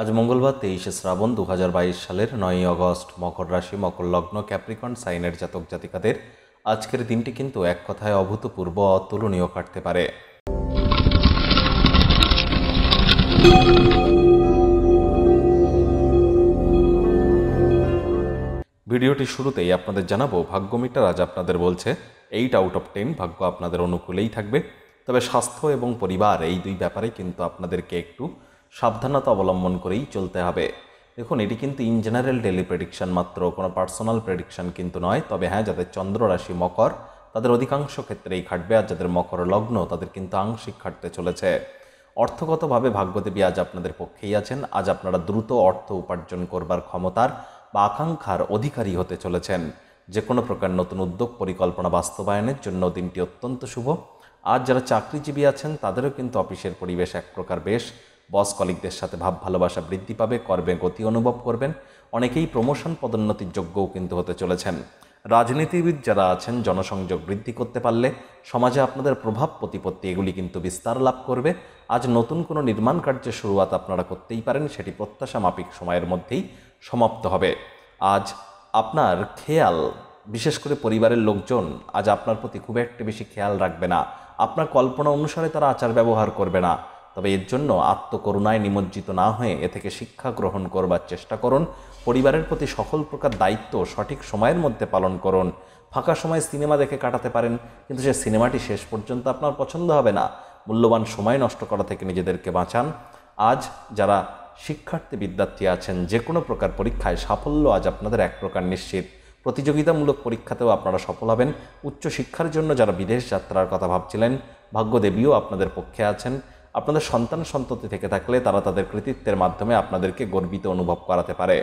আজ মঙ্গলবার তেইশে শ্রাবণ দু সালের নয়ই অগস্ট মকর রাশি মকর লগ্ন ক্যাপ্রিকন সাইনের জাতক জাতিকাদের আজকের দিনটি কিন্তু এক কথায় অভূতপূর্ব অতুলনীয় কাটতে পারে ভিডিওটি শুরুতেই আপনাদের জানাবো ভাগ্য মিটার আজ আপনাদের বলছে এইট আউট অফ টেন ভাগ্য আপনাদের অনুকূলেই থাকবে তবে স্বাস্থ্য এবং পরিবার এই দুই ব্যাপারে কিন্তু আপনাদেরকে একটু সাবধানতা অবলম্বন করেই চলতে হবে দেখুন এটি কিন্তু ইন জেনারেল ডেলি প্রেডিকশান মাত্র কোনো পার্সোনাল প্রেডিকশান কিন্তু নয় তবে হ্যাঁ যাদের চন্দ্র রাশি মকর তাদের অধিকাংশ ক্ষেত্রেই খাটবে আর যাদের মকর লগ্ন তাদের কিন্তু আংশিক খাটতে চলেছে অর্থগতভাবে ভাগ্যদেবী আজ আপনাদের পক্ষেই আছেন আজ আপনারা দ্রুত অর্থ উপার্জন করবার ক্ষমতার বা আকাঙ্ক্ষার অধিকারী হতে চলেছেন যে কোনো প্রকার নতুন উদ্যোগ পরিকল্পনা বাস্তবায়নের জন্য দিনটি অত্যন্ত শুভ আজ যারা চাকরিজীবী আছেন তাদেরও কিন্তু অফিসের পরিবেশ এক প্রকার বেশ বস কলিকদের সাথে ভাব ভালোবাসা বৃদ্ধি পাবে কর্মে গতি অনুভব করবেন অনেকেই প্রমোশন পদোন্নতির যোগ্যও কিন্তু হতে চলেছেন রাজনীতিবিদ যারা আছেন জনসংযোগ বৃদ্ধি করতে পারলে সমাজে আপনাদের প্রভাব প্রতিপত্তি এগুলি কিন্তু বিস্তার লাভ করবে আজ নতুন কোনো নির্মাণ কার্যের শুরুয়াত আপনারা করতেই পারেন সেটি প্রত্যাশা মাপিক সময়ের মধ্যেই সমাপ্ত হবে আজ আপনার খেয়াল বিশেষ করে পরিবারের লোকজন আজ আপনার প্রতি খুব একটা বেশি খেয়াল রাখবে না আপনার কল্পনা অনুসারে তারা আচার ব্যবহার করবে না তবে এর জন্য আত্মকরুণায় নিমজ্জিত না হয়ে এ থেকে শিক্ষা গ্রহণ করবার চেষ্টা করুন পরিবারের প্রতি সকল প্রকার দায়িত্ব সঠিক সময়ের মধ্যে পালন করুন ফাঁকা সময় সিনেমা দেখে কাটাতে পারেন কিন্তু সে সিনেমাটি শেষ পর্যন্ত আপনার পছন্দ হবে না মূল্যবান সময় নষ্ট করা থেকে নিজেদেরকে বাঁচান আজ যারা শিক্ষার্থী বিদ্যার্থী আছেন যে কোনো প্রকার পরীক্ষায় সাফল্য আজ আপনাদের এক প্রকার নিশ্চিত প্রতিযোগিতামূলক পরীক্ষাতেও আপনারা সফল হবেন উচ্চশিক্ষার জন্য যারা বিদেশ যাত্রার কথা ভাবছিলেন ভাগ্যদেবীও আপনাদের পক্ষে আছেন আপনাদের সন্তান সন্ততি থেকে থাকলে তারা তাদের কৃতিত্বের মাধ্যমে আপনাদেরকে গর্বিত অনুভব করাতে পারে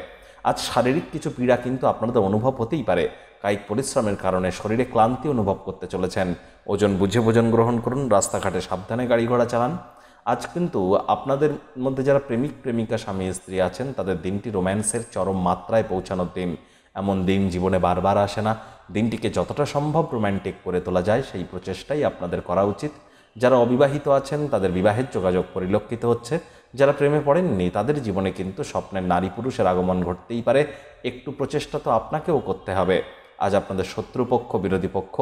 আজ শারীরিক কিছু পীড়া কিন্তু আপনাদের অনুভব হতেই পারে কায়িক পরিশ্রমের কারণে শরীরে ক্লান্তি অনুভব করতে চলেছেন ওজন বুঝে ভোজন গ্রহণ করুন রাস্তাঘাটে সাবধানে গাড়ি ঘোড়া চালান আজ কিন্তু আপনাদের মধ্যে যারা প্রেমিক প্রেমিকা স্বামী স্ত্রী আছেন তাদের দিনটি রোম্যান্সের চরম মাত্রায় পৌঁছানোর দিন এমন দিন জীবনে বারবার আসে না দিনটিকে যতটা সম্ভব রোম্যান্টিক করে তোলা যায় সেই প্রচেষ্টাই আপনাদের করা উচিত যারা অবিবাহিত আছেন তাদের বিবাহের যোগাযোগ পরিলক্ষিত হচ্ছে যারা প্রেমে পড়েননি তাদের জীবনে কিন্তু স্বপ্নের নারী পুরুষের আগমন ঘটতেই পারে একটু প্রচেষ্টা তো আপনাকেও করতে হবে আজ আপনাদের শত্রুপক্ষ বিরোধী পক্ষ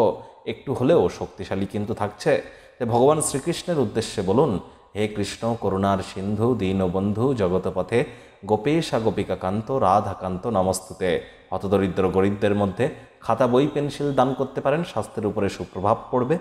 একটু হলেও শক্তিশালী কিন্তু থাকছে যে ভগবান শ্রীকৃষ্ণের উদ্দেশ্যে বলুন হে কৃষ্ণ করুণার সিন্ধু দীনবন্ধু জগতপথে গোপেশা গোপিকাকান্ত রাধাকান্ত নমস্তুতে হতদরিদ্র গরিবদের মধ্যে খাতা বই পেন্সিল দান করতে পারেন স্বাস্থ্যের উপরে সুপ্রভাব পড়বে